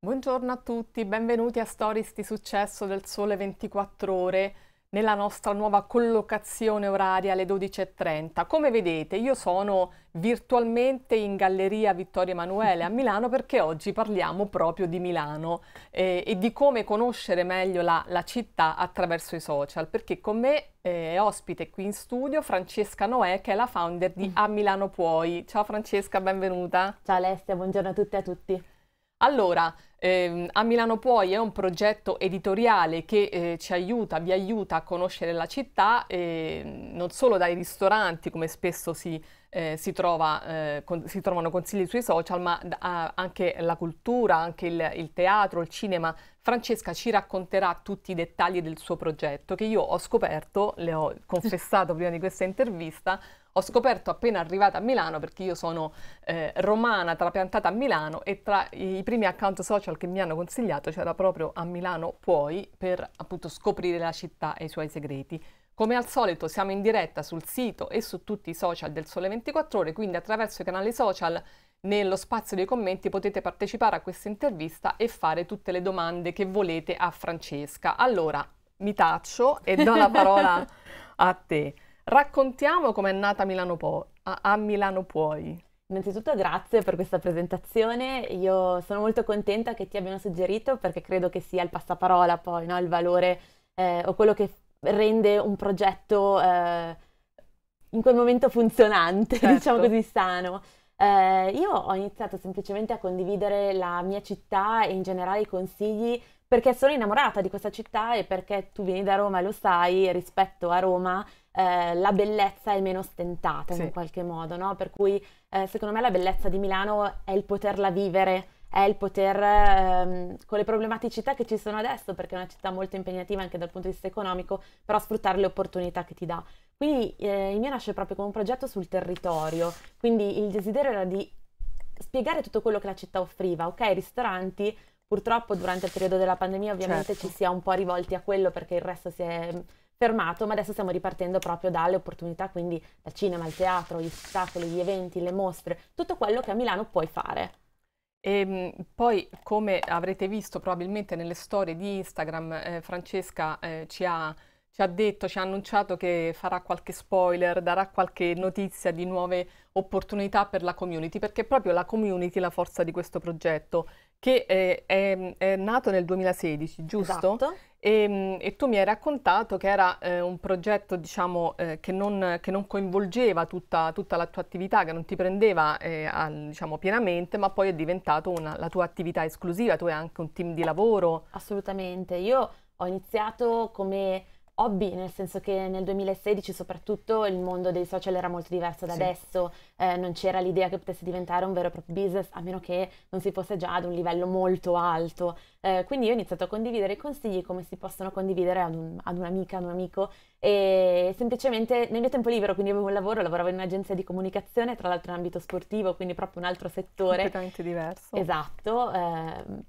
Buongiorno a tutti, benvenuti a Stories di successo del Sole 24 ore nella nostra nuova collocazione oraria alle 12.30. Come vedete io sono virtualmente in Galleria Vittorio Emanuele a Milano perché oggi parliamo proprio di Milano eh, e di come conoscere meglio la, la, città attraverso i social perché con me eh, è ospite qui in studio Francesca Noè che è la founder di A Milano Puoi. Ciao Francesca, benvenuta. Ciao Alessia, buongiorno a tutti e a tutti. Allora, ehm, A Milano Puoi è un progetto editoriale che eh, ci aiuta, vi aiuta a conoscere la città, eh, non solo dai ristoranti, come spesso si, eh, si, trova, eh, con, si trovano consigli sui social, ma a, anche la cultura, anche il, il teatro, il cinema. Francesca ci racconterà tutti i dettagli del suo progetto che io ho scoperto, le ho confessato prima di questa intervista, ho scoperto appena arrivata a Milano, perché io sono eh, romana trapiantata a Milano e tra i primi account social che mi hanno consigliato c'era proprio a Milano Puoi per appunto scoprire la città e i suoi segreti. Come al solito siamo in diretta sul sito e su tutti i social del Sole 24 Ore, quindi attraverso i canali social nello spazio dei commenti potete partecipare a questa intervista e fare tutte le domande che volete a Francesca. Allora, mi taccio e do la parola a te. Raccontiamo com'è nata Milano po- a-, a Milano Puoi. Innanzitutto grazie per questa presentazione, io sono molto contenta che ti abbiano suggerito perché credo che sia il passaparola poi, no? il valore eh, o quello che rende un progetto eh, in quel momento funzionante, certo. diciamo così sano. Eh, io ho iniziato semplicemente a condividere la mia città e in generale i consigli perché sono innamorata di questa città e perché tu vieni da Roma, e lo sai, rispetto a Roma eh, la bellezza è meno stentata sì. in qualche modo, no? Per cui eh, secondo me la bellezza di Milano è il poterla vivere, è il poter, ehm, con le problematicità che ci sono adesso, perché è una città molto impegnativa anche dal punto di vista economico, però sfruttare le opportunità che ti dà. Quindi eh, il mio nasce proprio come un progetto sul territorio, quindi il desiderio era di spiegare tutto quello che la città offriva, ok? Ristoranti, purtroppo durante il periodo della pandemia ovviamente certo. ci si è un po' rivolti a quello perché il resto si è fermato, ma adesso stiamo ripartendo proprio dalle opportunità, quindi dal cinema, il teatro, gli spettacoli, gli eventi, le mostre, tutto quello che a Milano puoi fare. E ehm, poi, come avrete visto probabilmente nelle storie di Instagram, eh, Francesca eh, ci, ha, ci, ha, detto, ci ha annunciato che farà qualche spoiler, darà qualche notizia di nuove opportunità per la community, perché è proprio la community la forza di questo progetto che eh, è, è, mm, è nato nel 2016, giusto? Esatto. E, ehm, e, tu mi hai raccontato che era eh, un progetto diciamo, eh, che, non, che, non, coinvolgeva tutta, tutta, la tua attività, che non ti prendeva eh, a, diciamo, pienamente, ma poi è diventato una, la tua attività esclusiva, tu hai anche un team di lavoro. Assolutamente, io ho iniziato come hobby, nel senso che nel 2016 soprattutto il mondo dei social era molto diverso da sì. adesso, eh, non c'era l'idea che potesse diventare un vero e proprio business a meno che non si fosse già ad un livello molto alto. Eh, quindi io ho iniziato a condividere i consigli come si possono condividere ad, un, ad un'amica, ad un amico e semplicemente nel mio tempo libero, quindi avevo un lavoro, lavoravo in un'agenzia di comunicazione, tra l'altro in ambito sportivo, quindi proprio un altro settore. Completamente diverso. Esatto. Eh,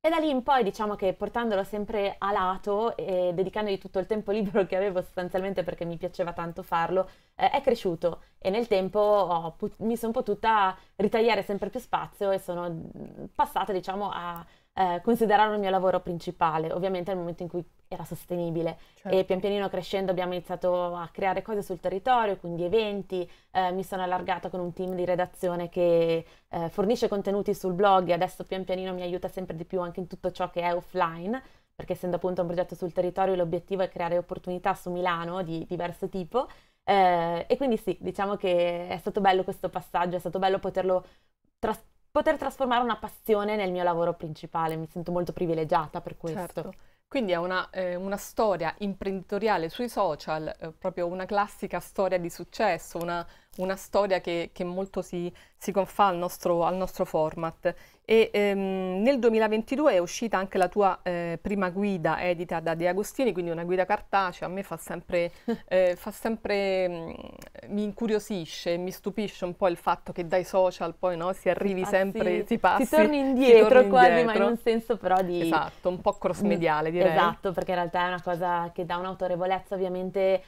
e da lì in poi diciamo che portandolo sempre a lato e dedicandogli tutto il tempo libero che avevo sostanzialmente perché mi piaceva tanto farlo, eh, è cresciuto e nel tempo put- mi sono potuta ritagliare sempre più spazio e sono mm, passata diciamo a, eh, considerarlo il mio lavoro principale, ovviamente nel momento in cui era sostenibile. Certo. E pian pianino crescendo abbiamo iniziato a creare cose sul territorio, quindi eventi, eh, mi sono allargata con un team di redazione che eh, fornisce contenuti sul blog e adesso pian pianino mi aiuta sempre di più anche in tutto ciò che è offline, perché essendo appunto un progetto sul territorio l'obiettivo è creare opportunità su Milano di diverso tipo. Eh, e quindi sì, diciamo che è stato bello questo passaggio, è stato bello poterlo trasportare poter trasformare una passione nel mio lavoro principale, mi sento molto privilegiata per questo. Certo. Quindi è una, eh, una, storia imprenditoriale sui social, eh, proprio una classica storia di successo, una, una storia che, che molto si, si confà al nostro, al nostro format. E, ehm, nel 2022 è uscita anche la tua eh, prima guida edita da De Agostini, quindi una guida cartacea, a me fa sempre, eh, fa sempre mh, mm, mi incuriosisce, mi stupisce un po' il fatto che dai social poi no, si arrivi ah, sempre, sì. si passa. Si torni indietro si torni quasi, indietro. ma in un senso però di... Esatto, un po' cross mediale direi. Esatto, perché in realtà è una cosa che dà un'autorevolezza ovviamente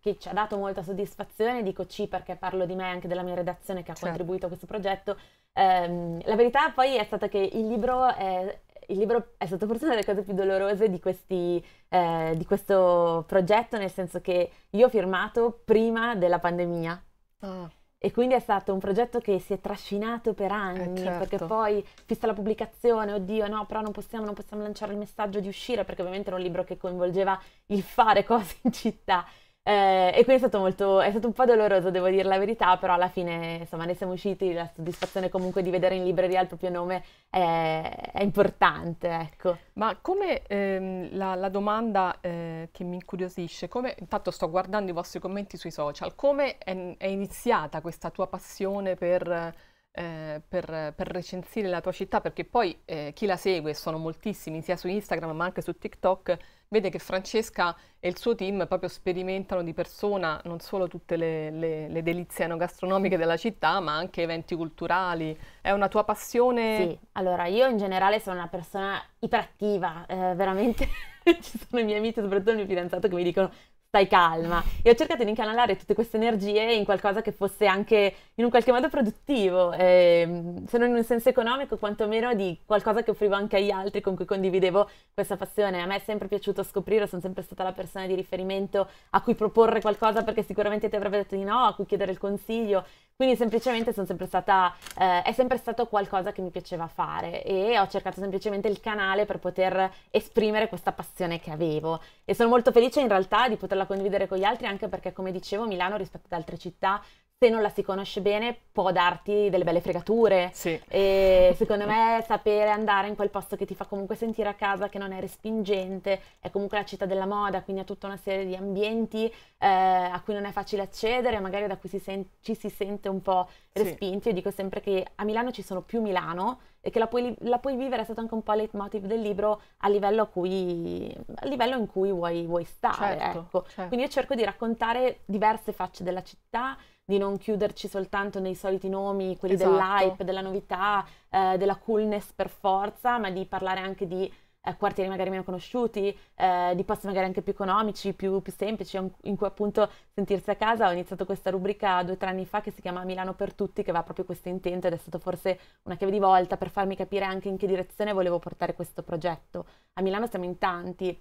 che ci ha dato molta soddisfazione, dico ci perché parlo di me e anche della mia redazione che ha certo. contribuito a questo progetto, ehm, la verità poi è stata che il libro è, il libro è stato forse una delle cose più dolorose di, questi, eh, di, questo progetto, nel senso che io ho firmato prima della pandemia. Ah. E quindi è stato un progetto che si è trascinato per anni, eh certo. perché poi, vista la pubblicazione, oddio no, però non possiamo, non possiamo lanciare il messaggio di uscire, perché ovviamente era un libro che coinvolgeva il fare cose in città. Eh, e quindi è stato, molto, è stato un po' doloroso, devo dire la verità, però alla fine insomma ne siamo usciti, la soddisfazione comunque di vedere in libreria il proprio nome è, è importante, ecco. Ma come ehm, la, la, domanda eh, che mi incuriosisce, come, intanto sto guardando i vostri commenti sui social, come è, è iniziata questa tua passione per eh, per, per, recensire la tua città, perché poi eh, chi la segue, sono moltissimi, sia su Instagram ma anche su TikTok, vede che Francesca e il suo team proprio sperimentano di persona non solo tutte le, le, le delizie gastronomiche della città, ma anche eventi culturali. È una tua passione? Sì, allora io in generale sono una persona iperattiva, eh, veramente ci sono i miei amici, soprattutto il mio fidanzato, che mi dicono stai calma. E ho cercato di incanalare tutte queste energie in qualcosa che fosse anche in un qualche modo produttivo, eh, se non in un senso economico, quantomeno di qualcosa che offrivo anche agli altri con cui condividevo questa passione. A me è sempre piaciuto scoprire, sono sempre stata la persona di riferimento a cui proporre qualcosa perché sicuramente ti avrebbe detto di no, a cui chiedere il consiglio. Quindi semplicemente sono sempre stata, eh, è sempre stato qualcosa che mi piaceva fare e ho cercato semplicemente il canale per poter esprimere questa passione che avevo. E sono molto felice in realtà di poter poterla condividere con gli altri anche perché come dicevo Milano rispetto ad altre città se non la si conosce bene può darti delle belle fregature. Sì. E secondo me sapere andare in quel posto che ti fa comunque sentire a casa, che non è respingente, è comunque la città della moda, quindi ha tutta una serie di ambienti eh, a cui non è facile accedere, magari da cui si sen- ci si sente un po' respinti. Sì. Io dico sempre che a Milano ci sono più Milano e che la puoi, li- la puoi vivere, è stato anche un po' il leitmotiv del libro, a livello, a cui, a livello in cui vuoi, vuoi stare. Certo, ecco. certo. Quindi io cerco di raccontare diverse facce della città di non chiuderci soltanto nei soliti nomi, quelli esatto. dell'hype, della novità, eh, della coolness per forza, ma di parlare anche di eh, quartieri magari meno conosciuti, eh, di posti magari anche più economici, più, più semplici, in cui appunto sentirsi a casa. Ho iniziato questa rubrica due o tre anni fa che si chiama Milano per tutti, che va proprio questo intento ed è stato forse una chiave di volta per farmi capire anche in che direzione volevo portare questo progetto. A Milano siamo in tanti,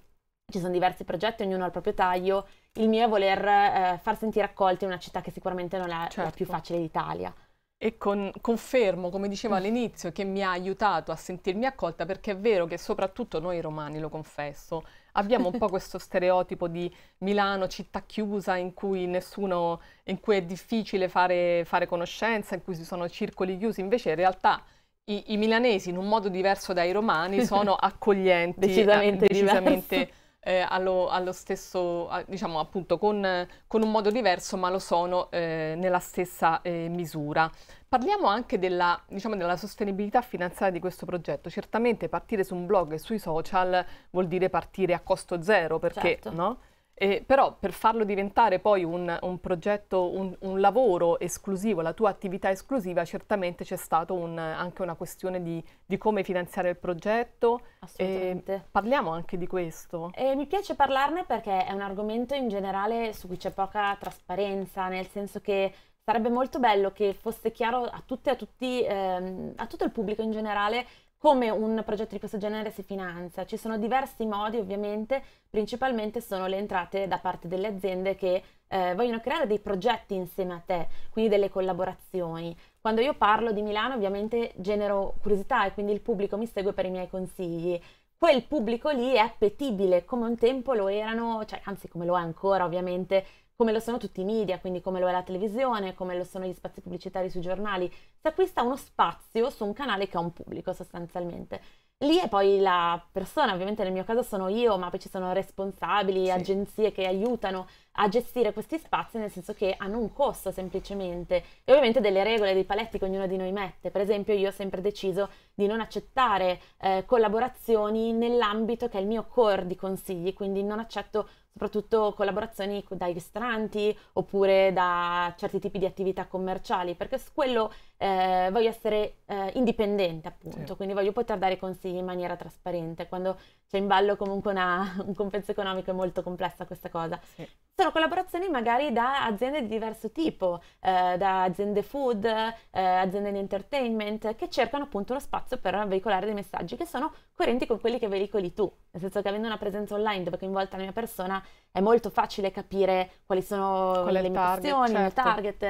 ci sono diversi progetti, ognuno ha il proprio taglio, il mio è voler eh, far sentire accolti in una città che sicuramente non è certo. la più facile d'Italia. E con, confermo, come dicevo all'inizio, che mi ha aiutato a sentirmi accolta perché è vero che soprattutto noi romani, lo confesso, abbiamo un po' questo stereotipo di Milano, città chiusa in cui, nessuno, in cui è difficile fare, fare conoscenza, in cui ci sono circoli chiusi, invece in realtà i, i, milanesi, in un modo diverso dai romani, sono accoglienti, decisamente, eh, decisamente eh, allo, allo, stesso, diciamo appunto con, con, un modo diverso, ma lo sono eh, nella stessa eh, misura. Parliamo anche della, diciamo, della, sostenibilità finanziaria di questo progetto. Certamente partire su un blog e sui social vuol dire partire a costo zero, perché certo. no? Eh, però per farlo diventare poi un, un progetto, un, un, lavoro esclusivo, la tua attività esclusiva, certamente c'è stata un, anche una questione di, di, come finanziare il progetto. Assolutamente. Eh, parliamo anche di questo. Eh, mi piace parlarne perché è un argomento in generale su cui c'è poca trasparenza, nel senso che sarebbe molto bello che fosse chiaro a, tutte, a, tutti, ehm, a tutto il pubblico in generale come un progetto di questo genere si finanzia? Ci sono diversi modi ovviamente, principalmente sono le entrate da parte delle aziende che eh, vogliono creare dei progetti insieme a te, quindi delle collaborazioni. Quando io parlo di Milano ovviamente genero curiosità e quindi il pubblico mi segue per i miei consigli. Quel pubblico lì è appetibile come un tempo lo erano, cioè, anzi come lo è ancora ovviamente, come lo sono tutti i media, quindi come lo è la televisione, come lo sono gli spazi pubblicitari sui giornali. Si acquista uno spazio su un canale che ha un pubblico sostanzialmente. Lì è poi la persona, ovviamente nel mio caso sono io, ma poi ci sono responsabili, sì. agenzie che aiutano a gestire questi spazi, nel senso che hanno un costo semplicemente e ovviamente delle regole, dei paletti che ognuno di noi mette. Per esempio io ho sempre deciso di non accettare eh, collaborazioni nell'ambito che è il mio core di consigli, quindi non accetto soprattutto collaborazioni dai ristoranti oppure da certi tipi di attività commerciali, perché su quello eh, voglio essere eh, indipendente appunto, sì. quindi voglio poter dare consigli in maniera trasparente, quando c'è in ballo comunque una, un compenso economico è molto complessa questa cosa. Sì sono collaborazioni magari da aziende di diverso tipo, eh, da aziende food, eh, aziende di entertainment, che cercano appunto uno spazio per veicolare dei messaggi che sono coerenti con quelli che veicoli tu, nel senso che avendo una presenza online dove è coinvolta la mia persona è molto facile capire quali sono Qual le limitazioni, certo. il target,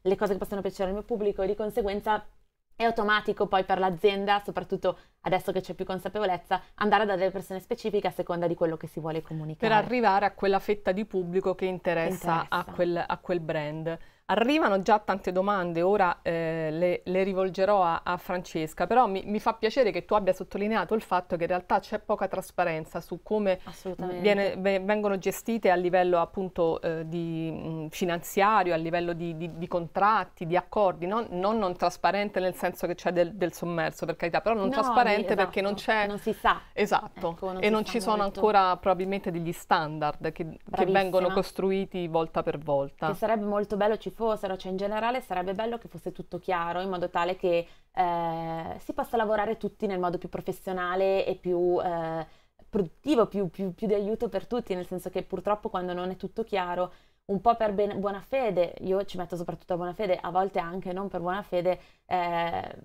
le cose che possono piacere al mio pubblico e di conseguenza è automatico poi per l'azienda, soprattutto adesso che c'è più consapevolezza, andare da delle persone specifiche a seconda di quello che si vuole comunicare. Per arrivare a quella fetta di pubblico che interessa, interessa. A, quel, a quel brand. Arrivano già tante domande, ora eh, le, le, rivolgerò a, a Francesca, però mi, mi, fa piacere che tu abbia sottolineato il fatto che in realtà c'è poca trasparenza su come viene, vengono gestite a livello appunto eh, di, mh, mm, finanziario, a livello di, di, di contratti, di accordi, no? non, non trasparente nel senso che c'è del, del sommerso per carità, però non no, trasparente esatto, perché non esatto. c'è... Non si sa. Esatto, ecco, e non ci molto. sono ancora probabilmente degli standard che, che, vengono costruiti volta per volta. Che sarebbe molto bello ci fosse fossero, cioè in generale sarebbe bello che fosse tutto chiaro in modo tale che eh, si possa lavorare tutti nel modo più professionale e più eh, produttivo, più, più, più di aiuto per tutti, nel senso che purtroppo quando non è tutto chiaro un po' per ben, buona fede, io ci metto soprattutto a buona fede, a volte anche non per buona fede, eh,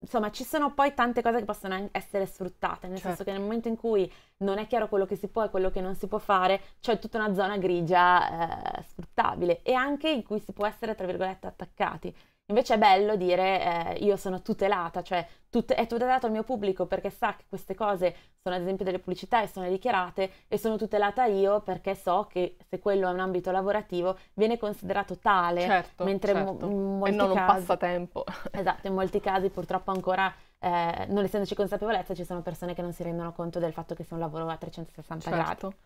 insomma, ci sono poi tante cose che possono essere sfruttate, nel certo. senso che certo. nel momento in cui non è chiaro quello che si può e quello che non si può fare, c'è tutta una zona grigia eh, sfruttabile e anche in cui si può essere, tra virgolette, attaccati. Invece è bello dire eh, io sono tutelata, cioè tut- è tutelato il mio pubblico perché sa che queste cose sono ad esempio delle pubblicità e sono dichiarate e sono tutelata io perché so che se quello è un ambito lavorativo viene considerato tale, certo, mentre certo. Mo- in molti e non casi, un passatempo. Esatto, in molti casi purtroppo ancora eh, non essendoci consapevolezza ci sono persone che non si rendono conto del fatto che sia un lavoro a 360 certo. gradi.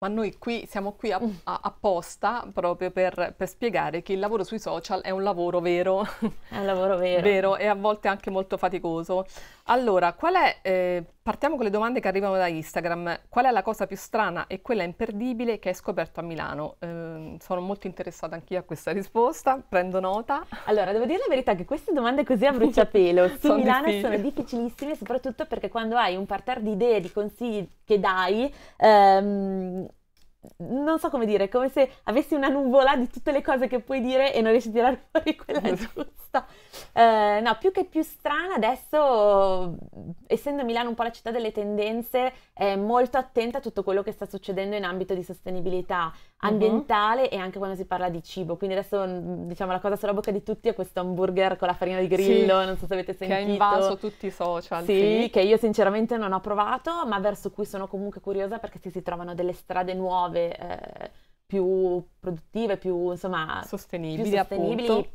Ma noi qui siamo qui a, mm. a, apposta proprio per, per, spiegare che il lavoro sui social è un lavoro vero. È un lavoro vero. vero e a volte anche molto faticoso. Allora, qual è, eh, partiamo con le domande che arrivano da Instagram. Qual è la cosa più strana e quella imperdibile che hai scoperto a Milano? Eh, sono molto interessata anch'io a questa risposta, prendo nota. Allora, devo dire la verità che queste domande così a bruciapelo su sono Milano difficili. sono difficilissime, soprattutto perché quando hai un parterre di idee, di consigli che dai... Ehm, non so come dire, è come se avessi una nuvola di tutte le cose che puoi dire e non riesci a tirare fuori quella giusta. Eh, no, più che più strana adesso, essendo Milano un po' la città delle tendenze, è molto attenta a tutto quello che sta succedendo in ambito di sostenibilità mhm. ambientale uh-huh. e anche quando si parla di cibo. Quindi adesso mm, diciamo la cosa sulla bocca di tutti è questo hamburger con la farina di grillo, sì, non so se avete sentito. Che ha invaso tutti i social. Sì, sì, che io sinceramente non ho provato, ma verso cui sono comunque curiosa perché si trovano delle strade nuove nuove, eh, più produttive, più insomma sostenibili. Più sostenibili. Appunto.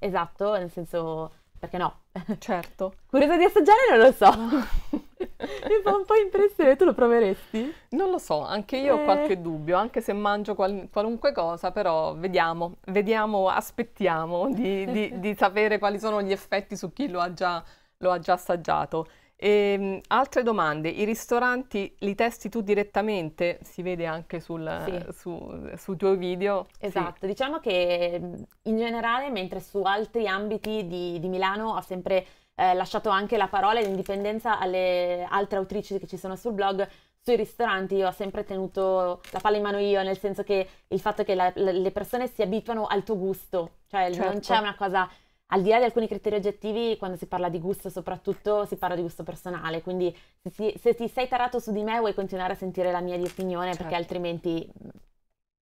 Esatto, nel senso perché no? Certo. Curiosa di assaggiare non lo so. Mi fa un po' impressione, tu lo proveresti? Non lo so, anche io eh. ho qualche dubbio, anche se mangio qual- qualunque cosa, però vediamo, vediamo aspettiamo di, di, di, sapere quali sono gli effetti su chi lo ha già, lo ha già assaggiato. E, ehm, altre domande, i ristoranti li testi tu direttamente? Si vede anche sul, sì. su, sui tuoi video. Esatto, sì. diciamo che mhmm, in generale, mentre su altri ambiti di, di Milano ho sempre eh, lasciato anche la parola e l'indipendenza alle altre autrici che ci sono sul blog, sui ristoranti io ho sempre tenuto la palla in mano io, nel senso che il fatto che la, le persone si abituano al tuo gusto, cioè certo. non c'è una cosa al di là di alcuni criteri oggettivi, quando si parla di gusto soprattutto si parla di gusto personale, quindi se, se ti sei tarato su di me vuoi continuare a sentire la mia di opinione certo. perché altrimenti mm,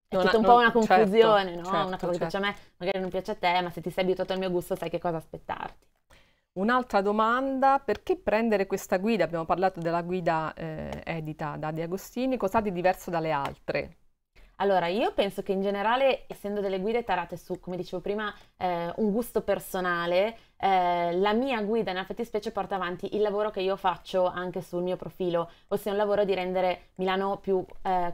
è non, tutta un non, po' una certo, confusione, certo, no? certo, una cosa che piace a certo. me magari non piace a te, ma se ti sei abituato al mio gusto sai che cosa aspettarti. Un'altra domanda, perché prendere questa guida? Abbiamo parlato della guida eh, edita da De Agostini, cosa di diverso dalle altre? Allora, io penso che in generale, essendo delle guide tarate su, come dicevo prima, eh, un gusto personale, eh, la mia guida nella fattispecie porta avanti il lavoro che io faccio anche sul mio profilo, ossia un lavoro di rendere Milano più, eh,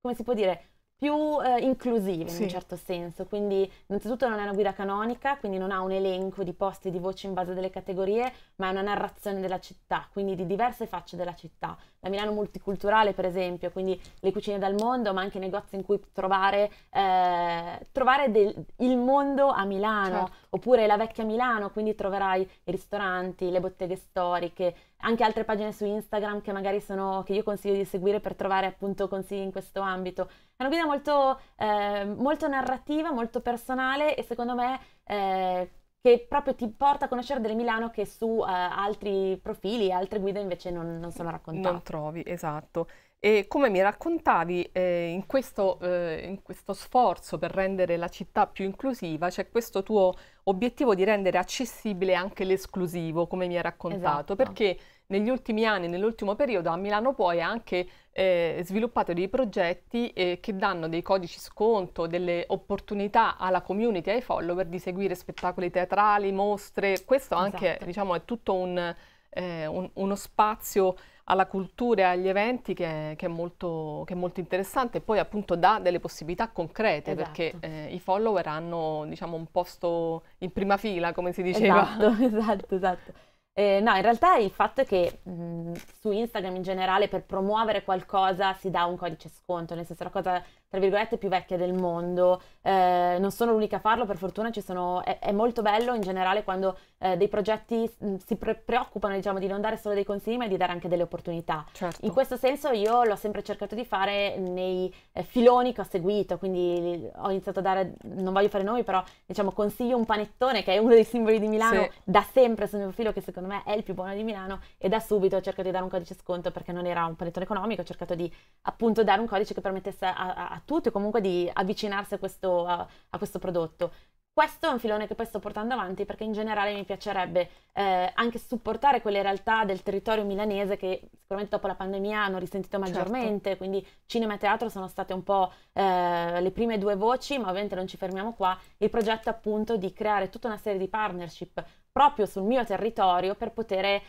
come si può dire, più eh, inclusive sì. in un certo senso, quindi innanzitutto non è una guida canonica, quindi non ha un elenco di posti di voce in base alle categorie, ma è una narrazione della città, quindi di diverse facce della città. La Milano multiculturale per esempio, quindi le cucine dal mondo, ma anche negozi in cui trovare, eh, trovare del, il mondo a Milano, certo. oppure la vecchia Milano, quindi troverai i ristoranti, le botteghe storiche, anche altre pagine su Instagram che magari sono, che io consiglio di seguire per trovare appunto consigli in questo ambito. È una guida molto, eh, molto narrativa, molto personale e secondo me eh, che proprio ti porta a conoscere del Milano che su eh, altri profili, altre guide invece non, non sono raccontate. Non trovi, esatto. E come mi raccontavi, eh, in, questo, eh, in, questo, sforzo per rendere la città più inclusiva c'è questo tuo obiettivo di rendere accessibile anche l'esclusivo, come mi hai raccontato, esatto. perché negli ultimi anni, nell'ultimo periodo a Milano poi ha anche eh, sviluppato dei progetti eh, che danno dei codici sconto, delle opportunità alla community, ai follower di seguire spettacoli teatrali, mostre. Questo anche esatto. diciamo, è tutto un, eh, un, uno spazio alla cultura e agli eventi che, che, è molto, che, è molto, interessante e poi appunto dà delle possibilità concrete esatto. perché eh, i follower hanno diciamo un posto in prima fila come si diceva. Esatto, esatto, esatto. Eh, no, in realtà il fatto è che mh, mhmm, su Instagram in generale per promuovere qualcosa si dà un codice sconto, nel senso è la cosa tra virgolette più vecchia del mondo. Eh, non sono l'unica a farlo, per fortuna sono, è, è, molto bello in generale quando eh, dei progetti mh, mhmm, si pre- preoccupano diciamo, di non dare solo dei consigli ma di dare anche delle opportunità. Certo. In questo senso io l'ho sempre cercato di fare nei eh, filoni che ho seguito, quindi ho iniziato a dare, non voglio fare nomi, però diciamo consiglio un panettone che è uno dei simboli di Milano sì. da sempre sul mio profilo che secondo secondo me è il più buono di Milano e da subito ho cercato di dare un codice sconto perché non era un panettone economico, ho cercato di appunto dare un codice che permettesse a, a, a tutti comunque di avvicinarsi a questo, a, a questo prodotto questo è un filone che poi sto portando avanti perché in generale mi piacerebbe eh, anche supportare quelle realtà del territorio milanese che sicuramente dopo la pandemia hanno risentito certo. maggiormente, certo. quindi cinema e teatro sono state un po' eh, le prime due voci, ma ovviamente non ci fermiamo qua. Il progetto appunto di creare tutta una serie di partnership proprio sul mio territorio per poter, eh,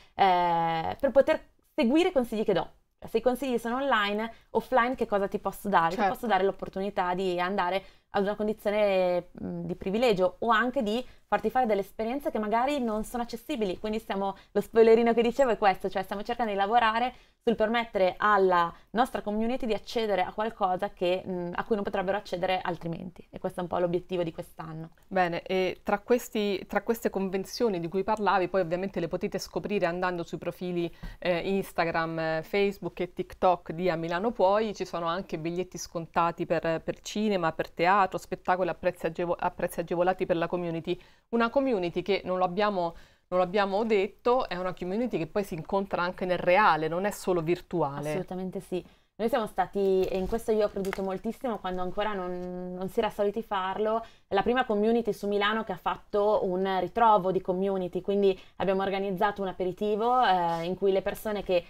per poter seguire i consigli che do cioè, se i consigli sono online, offline che cosa ti posso dare? Certo. Ti posso certo. dare l'opportunità di andare ad una condizione mh, di privilegio o anche di farti fare delle esperienze che magari non sono accessibili. Quindi stiamo, lo spoilerino che dicevo è questo, cioè stiamo cercando di lavorare sul permettere alla nostra community di accedere a qualcosa che, mh, a cui non potrebbero accedere altrimenti. E questo è un po' l'obiettivo di quest'anno. Bene, e tra, questi, tra queste convenzioni di cui parlavi, poi ovviamente le potete scoprire andando sui profili eh, Instagram, eh, Facebook e TikTok di A Milano Puoi, ci sono anche biglietti scontati per, per cinema, per teatro, spettacoli a prezzi, agevo- a prezzi agevolati per la community. Una community che non lo non l'abbiamo detto, è una community che poi si incontra anche nel reale, non è solo virtuale. Assolutamente sì. Noi siamo stati, e in questo io ho creduto moltissimo quando ancora non, non, si era soliti farlo, la prima community su Milano che ha fatto un ritrovo di community, quindi abbiamo organizzato un aperitivo eh, in cui le persone che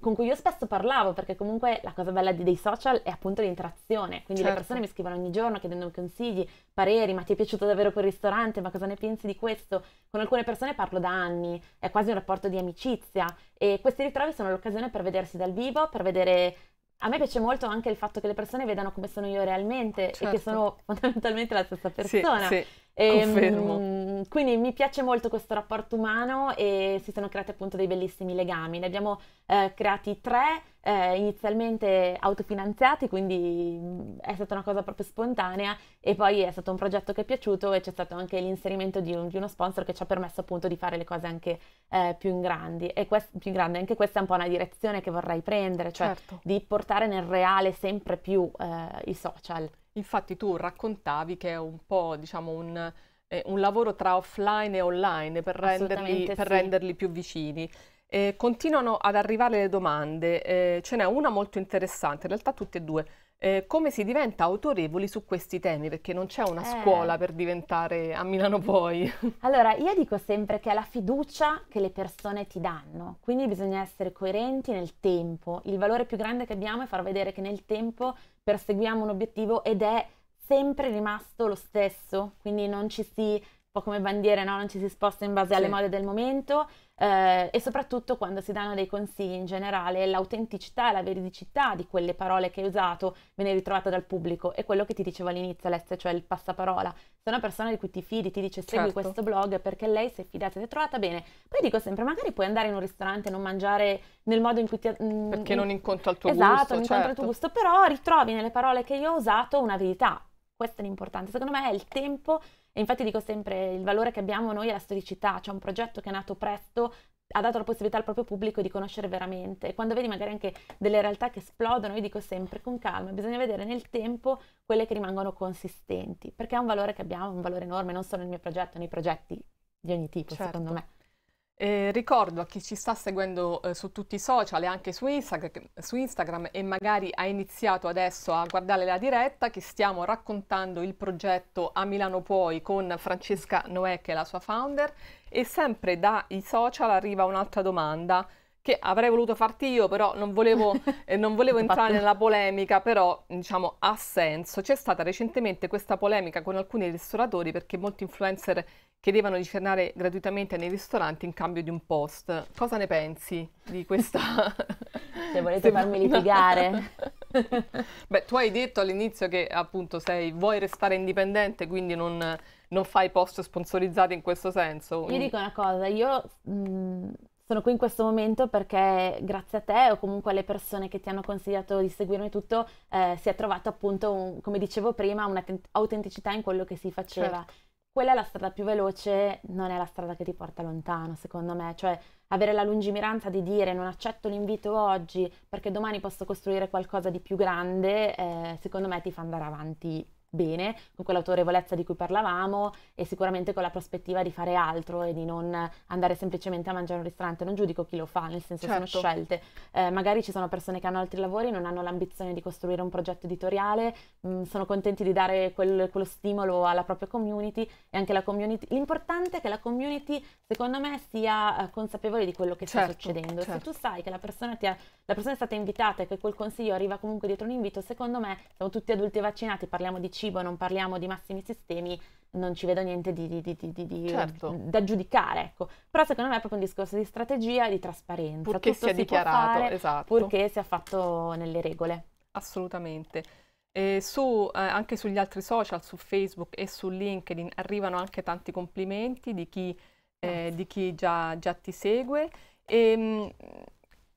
con cui io spesso parlavo, perché comunque la cosa bella dei social è appunto l'interazione, quindi certo. le persone mi scrivono ogni giorno chiedendomi consigli, pareri, ma ti è piaciuto davvero quel ristorante, ma cosa ne pensi di questo? Con alcune persone parlo da anni, è quasi un rapporto di amicizia e questi ritrovi sono l'occasione per vedersi dal vivo, per vedere a me piace molto anche il fatto che le persone vedano come sono io realmente certo. e che certo. sono fondamentalmente la stessa persona. Sì, sì. E, Confermo. Ehm, quindi mi piace molto questo rapporto umano e si sono creati appunto dei bellissimi legami. Ne abbiamo eh, creati tre, eh, inizialmente autofinanziati, quindi mm, è stata una cosa proprio spontanea e poi è stato un progetto che è piaciuto e c'è stato anche l'inserimento di, un, di uno sponsor che ci ha permesso appunto di fare le cose anche eh, più, in grandi. E quest- più in grande. Anche questa è un po' una direzione che vorrei prendere, cioè certo. di portare nel reale sempre più eh, i social. Infatti tu raccontavi che è un po', diciamo, un, eh, un lavoro tra offline e online per renderli, per sì. renderli più vicini. Eh, continuano ad arrivare le domande, eh, ce n'è una molto interessante, in realtà tutte e due. Eh, come si diventa autorevoli su questi temi? Perché non c'è una eh. scuola per diventare a Milano poi. Allora, io dico sempre che è la fiducia che le persone ti danno, quindi bisogna essere coerenti nel tempo. Il valore più grande che abbiamo è far vedere che nel tempo perseguiamo un obiettivo ed è sempre rimasto lo stesso, quindi non ci si, un po' come bandiere, no? non ci si sposta in base alle mode del momento, eh, e soprattutto quando si danno dei consigli in generale l'autenticità e la veridicità di quelle parole che hai usato viene ritrovata dal pubblico È quello che ti dicevo all'inizio Alessia, cioè il passaparola. Se una persona di cui ti fidi ti dice segui certo. questo blog perché lei si è fidata e ti è trovata bene, poi dico sempre magari puoi andare in un ristorante e non mangiare nel modo in cui ti... Mh, mm, perché non incontra il tuo esatto, gusto. Esatto, non certo. incontra il tuo certo. gusto, però ritrovi nelle parole che io ho usato una verità questo è l'importante. Secondo me è il tempo e infatti dico sempre il valore che abbiamo noi è la storicità, cioè un progetto che è nato presto, ha dato la possibilità al proprio pubblico di conoscere veramente. E quando vedi magari anche delle realtà che esplodono, io dico sempre con calma, bisogna vedere nel tempo quelle che rimangono consistenti, perché è un valore che abbiamo, un valore enorme, non solo nel mio progetto, nei progetti di ogni tipo, certo. secondo me. Eh, ricordo a chi ci sta seguendo eh, su tutti i social e anche su, Instag su Instagram, e magari ha iniziato adesso a guardare la diretta che stiamo raccontando il progetto A Milano Puoi con Francesca Noè che è la sua founder e sempre dai social arriva un'altra domanda che avrei voluto farti io però non volevo, eh, non volevo entrare nella polemica però diciamo ha senso. C'è stata recentemente questa polemica con alcuni ristoratori perché molti influencer chiedevano di cenare gratuitamente nei ristoranti in cambio di un post. Cosa ne pensi di questa? Se volete Se farmi litigare. Beh, tu hai detto all'inizio che appunto sei, vuoi restare indipendente, quindi non, non fai post sponsorizzati in questo senso. Io dico una cosa, io mh, mhmm, sono qui in questo momento perché grazie a te o comunque alle persone che ti hanno consigliato di seguirmi tutto, eh, si è trovato appunto, un, come dicevo prima, un'autenticità in quello che si faceva. Certo quella è la strada più veloce, non è la strada che ti porta lontano, secondo me. Cioè, avere la lungimiranza di dire non accetto l'invito oggi perché domani posso costruire qualcosa di più grande, eh, secondo me ti fa andare avanti bene, con quell'autorevolezza di cui parlavamo e sicuramente con la prospettiva di fare altro e di non andare semplicemente a mangiare in un ristorante. Non giudico chi lo fa, nel senso certo. sono scelte. Eh, magari ci sono persone che hanno altri lavori, non hanno l'ambizione di costruire un progetto editoriale, mh, mm, sono contenti di dare quel, quello stimolo alla propria community e anche la community. L'importante è che la community, secondo me, sia eh, consapevole di quello che certo, sta succedendo. Certo. Se tu sai che la persona, ha, la persona è stata invitata e che quel consiglio arriva comunque dietro un invito, secondo me siamo tutti adulti vaccinati, parliamo di cibo, non parliamo di massimi sistemi, non ci vedo niente di, di, di, di certo. da giudicare, ecco. Però secondo me è proprio un discorso di strategia e di trasparenza. Purché Tutto sia si dichiarato, fare, esatto. Purché sia fatto nelle regole. Assolutamente. Eh, su, eh, anche sugli altri social, su Facebook e su LinkedIn, arrivano anche tanti complimenti di chi, eh, di chi già, già, ti segue. E, ehm, mh,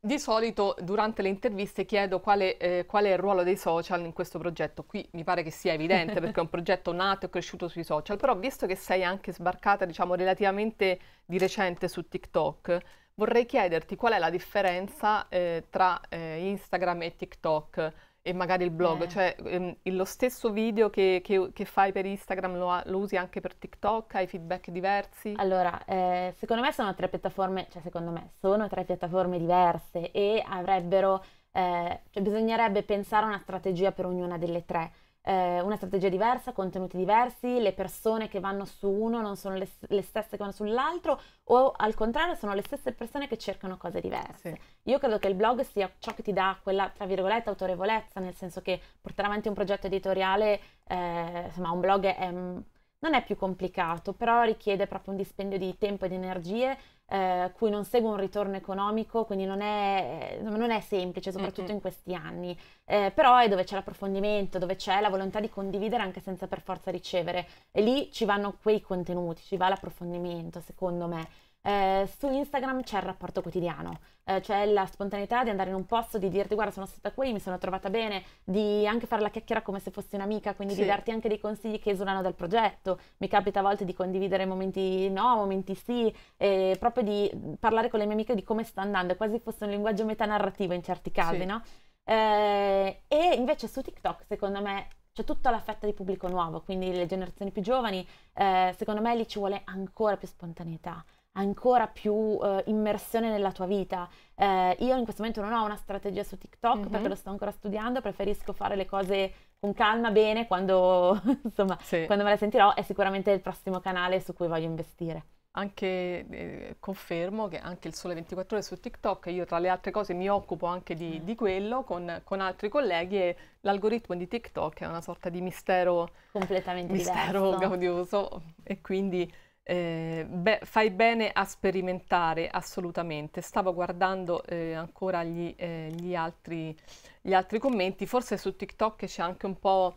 di solito durante le interviste chiedo quale, eh, qual è il ruolo dei social in questo progetto. Qui mi pare che sia evidente perché è un progetto nato e cresciuto sui social, però visto che sei anche sbarcata, diciamo, relativamente di recente su TikTok, vorrei chiederti qual è la differenza eh, tra eh, Instagram e TikTok e magari il blog, eh. cioè ehm, lo stesso video che, che, che fai per Instagram lo, lo, usi anche per TikTok, hai feedback diversi? Allora, eh, secondo me sono tre piattaforme, cioè secondo me sono tre piattaforme diverse e avrebbero, eh, cioè bisognerebbe pensare a una strategia per ognuna delle tre eh, una strategia diversa, contenuti diversi, le persone che vanno su uno non sono le, le, stesse che vanno sull'altro o al contrario sono le stesse persone che cercano cose diverse. Sì. Io credo che il blog sia ciò che ti dà quella, tra virgolette, autorevolezza, nel senso che portare avanti un progetto editoriale, eh, insomma un blog è mm, non è più complicato, però richiede proprio un dispendio di tempo ed energie eh, cui non segue un ritorno economico, quindi non è, non è semplice, soprattutto mm-hmm. in questi anni. Eh, però è dove c'è l'approfondimento, dove c'è la volontà di condividere anche senza per forza ricevere. E lì ci vanno quei contenuti, ci va l'approfondimento, secondo me. Eh, su Instagram c'è il rapporto quotidiano, eh, c'è la spontaneità di andare in un posto, di dirti guarda sono stata qui, mi sono trovata bene, di anche fare la chiacchiera come se fossi un'amica, quindi sì. di darti anche dei consigli che esulano dal progetto, mi capita a volte di condividere momenti no, momenti sì, eh, proprio di parlare con le mie amiche di come sta andando, è quasi fosse un linguaggio metanarrativo in certi casi, sì. no? Eh, e invece su TikTok secondo me c'è tutta la fetta di pubblico nuovo, quindi le generazioni più giovani, eh, secondo me lì ci vuole ancora più spontaneità ancora più eh, immersione nella tua vita. Eh, io in questo momento non ho una strategia su TikTok mm-hmm. perché lo sto ancora studiando, preferisco fare le cose con calma, bene, quando, insomma, sì. quando me la sentirò è sicuramente il prossimo canale su cui voglio investire. Anche eh, confermo che anche il Sole 24 Ore su TikTok, io tra le altre cose mi occupo anche di, mm. di quello con, con, altri colleghi e l'algoritmo di TikTok è una sorta di mistero, completamente mistero diverso. gaudioso e quindi eh, beh, fai bene a sperimentare, assolutamente. Stavo guardando eh, ancora gli, eh, gli, altri, gli altri commenti, forse su TikTok c'è anche un po',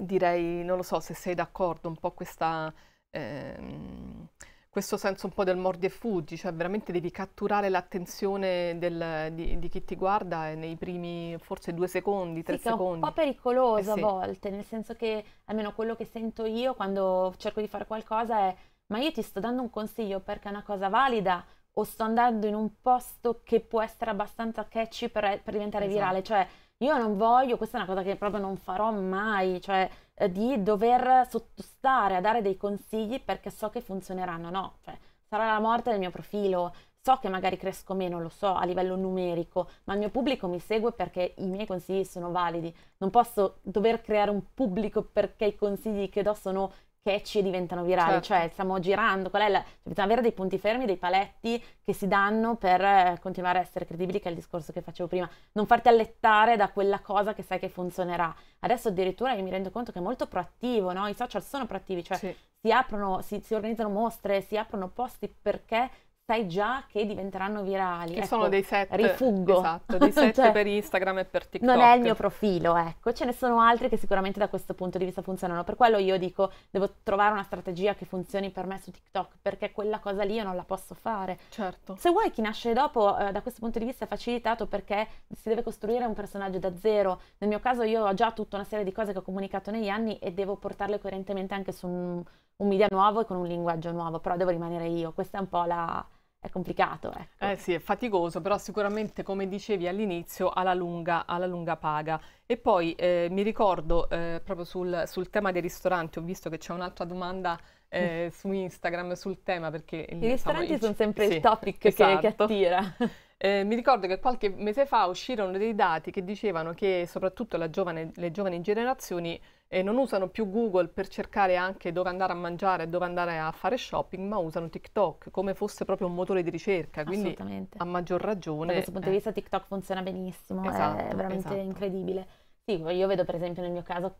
direi, non lo so se sei d'accordo, un po' questa... Ehm, questo senso un po' del mordi e fuggi, cioè veramente devi catturare l'attenzione di, di, chi ti guarda eh, nei primi forse due secondi, tre sì, secondi. È un po' pericoloso eh, a volte, nel senso che almeno quello che sento io quando cerco di fare qualcosa è ma io ti sto dando un consiglio perché è una cosa valida o sto andando in un posto che può essere abbastanza catchy per, eh, per diventare esatto. virale, cioè io non voglio, questa è una cosa che proprio non farò mai, cioè eh, di dover sottostare a dare dei consigli perché so che funzioneranno, no, cioè sarà la morte del mio profilo, so che magari cresco meno, lo so, a livello numerico, ma il mio pubblico mi segue perché i miei consigli sono validi. Non posso dover creare un pubblico perché i consigli che do sono catchy e diventano virali, certo. cioè stiamo girando, qual è la... Cioè, bisogna avere dei punti fermi, dei paletti che si danno per eh, continuare a essere credibili, che è il discorso che facevo prima, non farti allettare da quella cosa che sai che funzionerà. Adesso addirittura io mi rendo conto che è molto proattivo, no? i social sono proattivi, cioè sì. si aprono, si, si organizzano mostre, si aprono posti perché sai già che diventeranno virali. Che ecco, sono dei set, rifuggo. Esatto, dei set cioè, per Instagram e per TikTok. Non è il mio profilo, ecco. Ce ne sono altri che sicuramente da questo punto di vista funzionano. Per quello io dico, devo trovare una strategia che funzioni per me su TikTok, perché quella cosa lì io non la posso fare. Certo. Se vuoi chi nasce dopo, eh, da questo punto di vista è facilitato perché si deve costruire un personaggio da zero. Nel mio caso io ho già tutta una serie di cose che ho comunicato negli anni e devo portarle coerentemente anche su un, un media nuovo e con un linguaggio nuovo, però devo rimanere io. Questa è un po' la è complicato. Ecco. Eh sì, è faticoso, però sicuramente come dicevi all'inizio alla lunga, alla lunga paga. E poi eh, mi ricordo eh, proprio sul, sul, tema dei ristoranti, ho visto che c'è un'altra domanda eh, su Instagram sul tema perché... I insomma, ristoranti sono sempre sì, il topic esatto. che, che esatto. attira. Eh, mi ricordo che qualche mese fa uscirono dei dati che dicevano che soprattutto giovane, le giovani generazioni eh, non usano più Google per cercare anche dove andare a mangiare, dove andare a fare shopping, ma usano TikTok come fosse proprio un motore di ricerca. Quindi a maggior ragione. Da questo punto di eh. vista TikTok funziona benissimo, esatto, è veramente esatto. incredibile. Sì, io vedo per esempio nel mio caso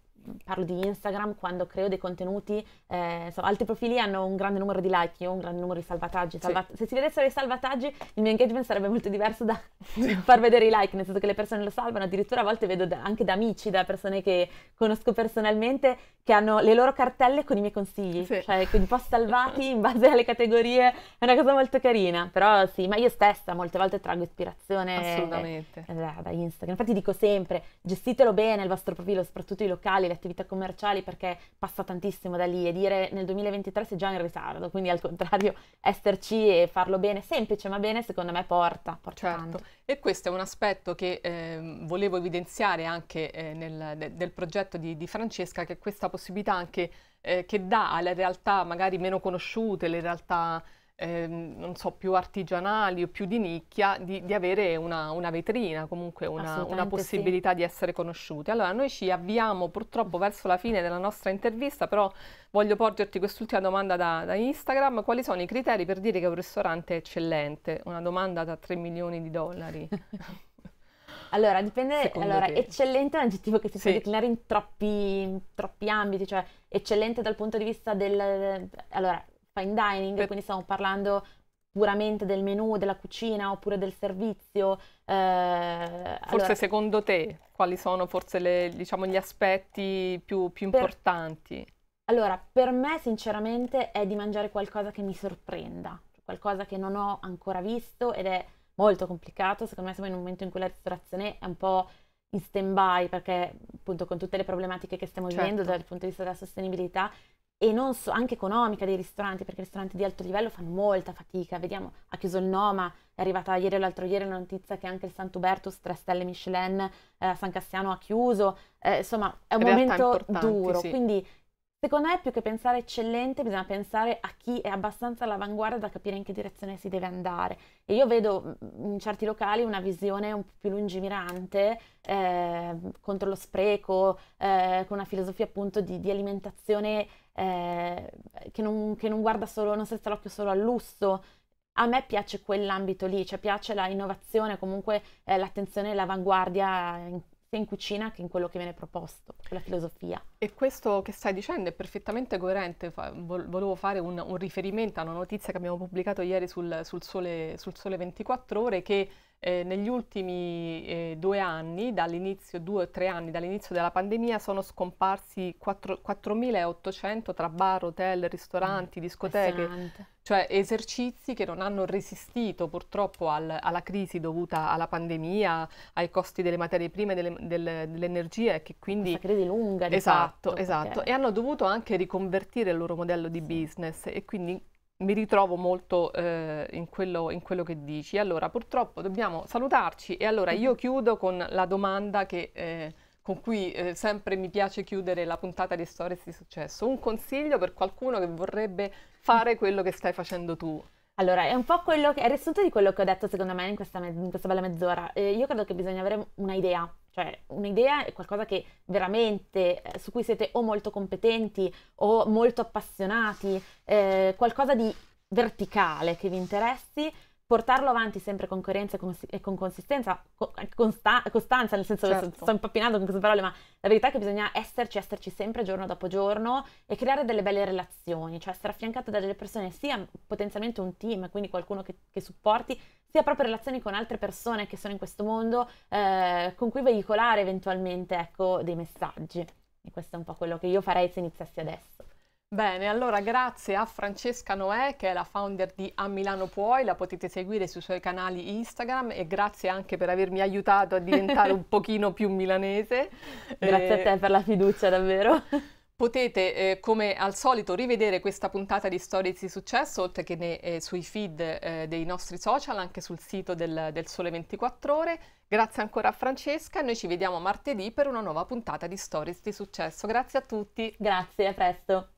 parlo di Instagram, quando creo dei contenuti, eh, so, altri profili hanno un grande numero di like, io ho un grande numero di salvataggi. Salvat- sì. Se si vedessero i salvataggi, il mio engagement sarebbe molto diverso da far vedere i like, nel senso che le persone lo salvano, addirittura a volte vedo da, anche da amici, da persone che conosco personalmente, che hanno le loro cartelle con i miei consigli, sì. cioè quindi post salvati in base alle categorie, è una cosa molto carina, però sì, ma io stessa molte volte trago ispirazione Assolutamente. da, eh, da Instagram, infatti dico sempre, gestitelo bene il vostro profilo, soprattutto i locali, le attività commerciali perché passa tantissimo da lì e dire nel 2023 sei già in ritardo, quindi al contrario esserci e farlo bene, semplice ma bene, secondo me porta, porta certo. tanto. E questo è un aspetto che eh, volevo evidenziare anche eh, nel, de, del progetto di, di Francesca, che è questa possibilità anche eh, che dà alle realtà magari meno conosciute, le realtà... Ehm, non so, più artigianali o più di nicchia, di, di avere una, una, vetrina, comunque una, una possibilità sì. di essere conosciuti. Allora, noi ci avviamo purtroppo verso la fine della nostra intervista, però voglio porgerti quest'ultima domanda da, da, Instagram. Quali sono i criteri per dire che un ristorante è eccellente? Una domanda da 3 milioni di dollari. allora, dipende. Allora, eccellente è un aggettivo che si sì. può declinare in troppi, in troppi ambiti, cioè eccellente dal punto di vista del. Allora, fine dining, quindi stiamo parlando puramente del menù, della cucina oppure del servizio. Eh, forse allora, secondo te quali sono forse le, diciamo, gli aspetti più, più per, importanti? Allora, per me sinceramente è di mangiare qualcosa che mi sorprenda, qualcosa che non ho ancora visto ed è molto complicato. Secondo me siamo in un momento in cui la ristorazione è un po' in stand by perché appunto con tutte le problematiche che stiamo certo. vivendo dal punto di vista della sostenibilità e non so, anche economica dei ristoranti, perché i ristoranti di alto livello fanno molta fatica. Vediamo, ha chiuso il Noma, è arrivata ieri o l'altro ieri la notizia che anche il Sant'Ubertus, 3 stelle Michelin, eh, San Cassiano ha chiuso. Eh, insomma, è un momento duro. Sì. Quindi, secondo me, più che pensare eccellente, bisogna pensare a chi è abbastanza all'avanguardia da capire in che direzione si deve andare. E io vedo mm, in certi locali una visione un po' più lungimirante eh, contro lo spreco, eh, con una filosofia appunto di, di alimentazione eh, che, non, che non guarda solo, non sesta l'occhio solo al lusso, a me piace quell'ambito lì, cioè piace l'innovazione, comunque eh, l'attenzione e l'avanguardia in, sia in cucina che in quello che viene proposto, la filosofia. E questo che stai dicendo è perfettamente coerente, Fa, volevo fare un, un, riferimento a una notizia che abbiamo pubblicato ieri sul, sul, sole, sul sole 24 ore che eh, negli ultimi eh, due anni, dall'inizio, due o tre anni dall'inizio della pandemia, sono scomparsi 4.800 tra bar, hotel, ristoranti, mm, discoteche, cioè esercizi che non hanno resistito purtroppo al, alla crisi dovuta alla pandemia, ai costi delle materie prime, delle, delle, dell'energia e che quindi... Una crisi lunga, di Esatto, fatto, esatto. Perché... E hanno dovuto anche riconvertire il loro modello di business e quindi mi ritrovo molto eh, in, quello, in, quello, che dici. Allora, purtroppo dobbiamo salutarci e allora io mhm. chiudo con la domanda che, eh, con cui eh, sempre mi piace chiudere la puntata di Stories di Successo. Un consiglio per qualcuno che vorrebbe fare quello che stai facendo tu. Allora, è un po' quello che è il riassunto di quello che ho detto secondo me in questa, me in questa bella mezz'ora. Eh, io credo che bisogna avere un'idea cioè, un'idea è qualcosa che veramente eh, su cui siete o molto competenti o molto appassionati, eh, qualcosa di verticale che vi interessi, portarlo avanti sempre con coerenza e con, e con consistenza, con, consta, costanza, nel senso certo. sto, sto impappinando con queste parole, ma la verità è che bisogna esserci, esserci sempre giorno dopo giorno e creare delle belle relazioni, cioè essere affiancato da delle persone, sia potenzialmente un team, quindi qualcuno che, che supporti, sia proprio relazioni con altre persone che sono in questo mondo, eh, con cui veicolare eventualmente ecco, dei messaggi. E questo è un po' quello che io farei se iniziassi adesso. Bene, allora grazie a Francesca Noè che è la founder di A Milano Puoi, la potete seguire sui suoi canali Instagram e grazie anche per avermi aiutato a diventare un pochino più milanese. Grazie eh... a te eh, per la fiducia davvero. Potete eh, come al solito rivedere questa puntata di Storie di Successo, oltre che ne, eh, sui feed eh, dei nostri social, anche sul sito del, del Sole 24 Ore. Grazie ancora a Francesca, noi ci vediamo martedì per una nuova puntata di Stories di Successo. Grazie a tutti. Grazie, a presto.